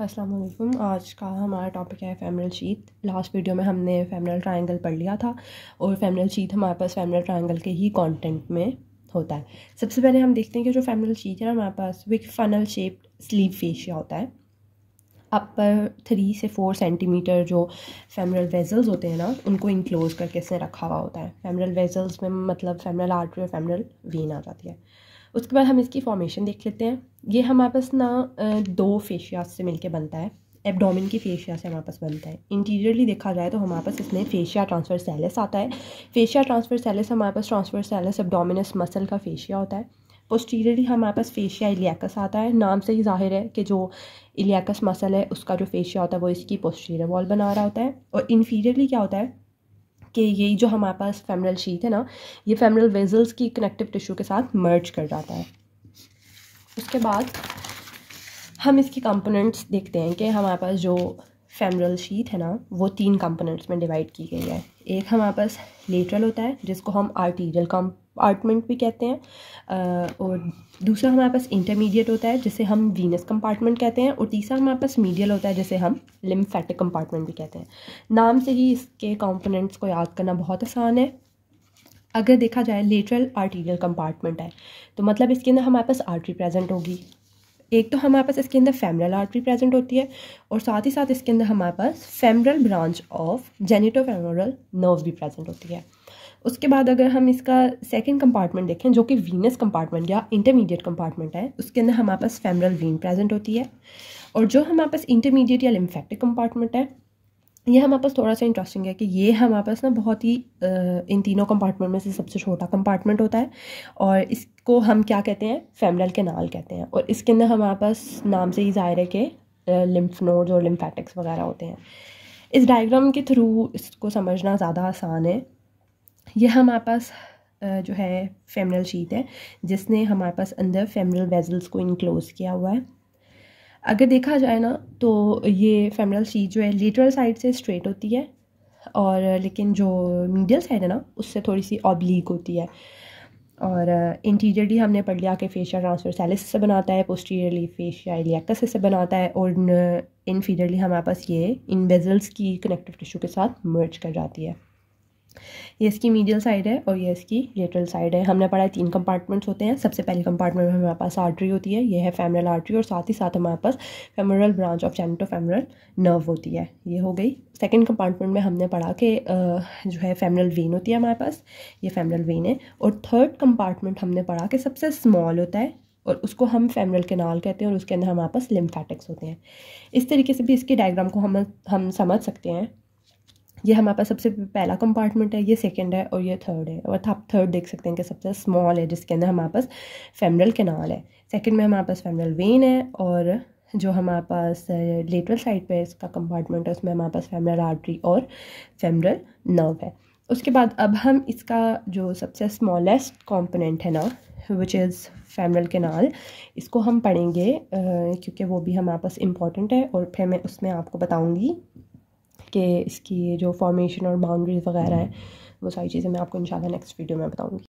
असलम आज का हमारा टॉपिक है फेमिनल शीत लास्ट वीडियो में हमने फेमिनल ट्रायंगल पढ़ लिया था और फेमिनल शीत हमारे पास फेमिनल ट्रायंगल के ही कंटेंट में होता है सबसे पहले हम देखते हैं कि जो फेमिनल शीत है ना हमारे पास विक फनल शेप्ड स्लीव फेशिया होता है अपर थ्री से फोर सेंटीमीटर जो फेमरल वेजल्स होते हैं ना उनको इंक्लोज करके इसने रखा हुआ होता है फेमरल वेजल्स में मतलब फेमरल आर्टरी और फेमरल वीन आ जाती है उसके बाद हम इसकी फॉर्मेशन देख लेते हैं ये हमारे पास ना दो फेशियाज से मिलके बनता है एब्डोमिन की फेशिया से हमारे पास बनता है इंटीरियरली देखा जाए तो हमारे पास इसमें फेशिया ट्रांसफर सेलेस आता है फेशिया ट्रांसफर सेलेस हमारे पास ट्रांसफर सेलेस एब्डोमिनस मसल का फेशिया होता है पोस्टीरियरली हमारे पास फेशिया इलियाकस आता है नाम से ही जाहिर है कि जो इलियाकस मसल है उसका जो फेशिया होता है वो इसकी पोस्टीरियर वॉल बना रहा होता है और इन्फीरियरली क्या होता है कि यही जो हमारे पास फेमरल शीत है ना ये फेमरल वेजल्स की कनेक्टिव टिश्यू के साथ मर्ज कर जाता है उसके बाद हम इसके कंपोनेंट्स देखते हैं कि हमारे पास जो फेमरल शीत है ना वो तीन कंपोनेंट्स में डिवाइड की गई है एक हमारे पास लेटरल होता है जिसको हम आर्टीरियल कम कंपार्टमेंट भी कहते हैं और दूसरा हमारे पास इंटरमीडिएट होता है जिसे हम वीनस कंपार्टमेंट कहते हैं और तीसरा हमारे पास मीडियल होता है जिसे हम लिम्फेटिक कंपार्टमेंट भी कहते हैं नाम से ही इसके कंपोनेंट्स को याद करना बहुत आसान है अगर देखा जाए लेटरल आर्टीरियल कंपार्टमेंट है तो मतलब इसके अंदर हमारे पास आर्टरी प्रेजेंट होगी एक तो हमारे पास इसके अंदर फेमरल आर्टरी प्रेजेंट होती है और साथ ही साथ इसके अंदर हमारे पास femoral branch of genitofemoral nerve भी प्रेजेंट होती है उसके बाद अगर हम इसका सेकेंड कंपार्टमेंट देखें जो कि वीनस कंपार्टमेंट या इंटरमीडिएट कंपार्टमेंट है उसके अंदर हमारे पास फेमरल वीन प्रेजेंट होती है और जो हमारे पास इंटरमीडिएट या लिम्फेक्टिक कंपार्टमेंट है ये हमारे पास थोड़ा सा इंटरेस्टिंग है कि ये हमारे पास ना बहुत ही इन तीनों कंपार्टमेंट में से सबसे छोटा कंपार्टमेंट होता है और इसको हम क्या कहते हैं फेमरल नाल कहते हैं और इसके अंदर हमारे पास नाम से ही जाहिर है कि लिम्फ नोड्स और लिम्फेटिक्स वगैरह होते हैं इस डायग्राम के थ्रू इसको समझना ज़्यादा आसान है यह हमारे पास जो है फेमिनल शीट है जिसने हमारे पास अंदर फेमिनल वेजल्स को इनक्लोज किया हुआ है अगर देखा जाए ना तो ये फेमिनल शीट जो है लेटरल साइड से स्ट्रेट होती है और लेकिन जो मीडियल साइड है ना उससे थोड़ी सी ऑब्लिक होती है और इंटीरियरली हमने पढ़ लिया कि फेशियल ट्रांसफर सैलिस से बनाता है पोस्टीरियरली फेशिया इलियाकस से बनाता है और इनफीरियरली हमारे पास ये इन बेजल्स की कनेक्टिव टिश्यू के साथ मर्ज कर जाती है ये इसकी मीडियल साइड है और ये इसकी लेटरल साइड है हमने पढ़ा है तीन कंपार्टमेंट्स होते हैं सबसे पहले कंपार्टमेंट में हमारे पास आर्टरी होती है ये है फेमरल आर्टरी और साथ ही साथ हमारे पास femoral branch of femoral nerve होती है ये हो गई सेकेंड कंपार्टमेंट में हमने पढ़ा कि जो है फेमरल वेन होती है हमारे पास ये फेमरल वेन है और थर्ड कंपार्टमेंट हमने पढ़ा कि सबसे स्मॉल होता है और उसको हम फेमरल केनाल कहते हैं और उसके अंदर हमारे पास लिम्फेटिक्स होते हैं इस तरीके से भी इसके डायग्राम को हम हम समझ सकते हैं ये हमारे पास सबसे पहला कंपार्टमेंट है ये सेकेंड है और ये थर्ड है और आप थर्ड देख सकते हैं कि सबसे स्मॉल है जिसके अंदर हमारे पास फेमरल कैनाल है सेकेंड में हमारे पास फेमरल वेन है और जो हमारे पास लेटरल साइड पे इसका कंपार्टमेंट है उसमें हमारे पास फेमरल आर्ट्री और फेमरल नर्व है उसके बाद अब हम इसका जो सबसे स्मॉलेस्ट कॉम्पोनेंट है ना विच इज़ फेमरल केनाल इसको हम पढ़ेंगे क्योंकि वो भी हमारे पास इम्पॉर्टेंट है और फिर मैं उसमें आपको बताऊँगी के इसकी जो फॉर्मेशन और बाउंड्रीज़ वगैरह हैं वो सारी चीज़ें मैं आपको इन नेक्स्ट वीडियो में बताऊँगी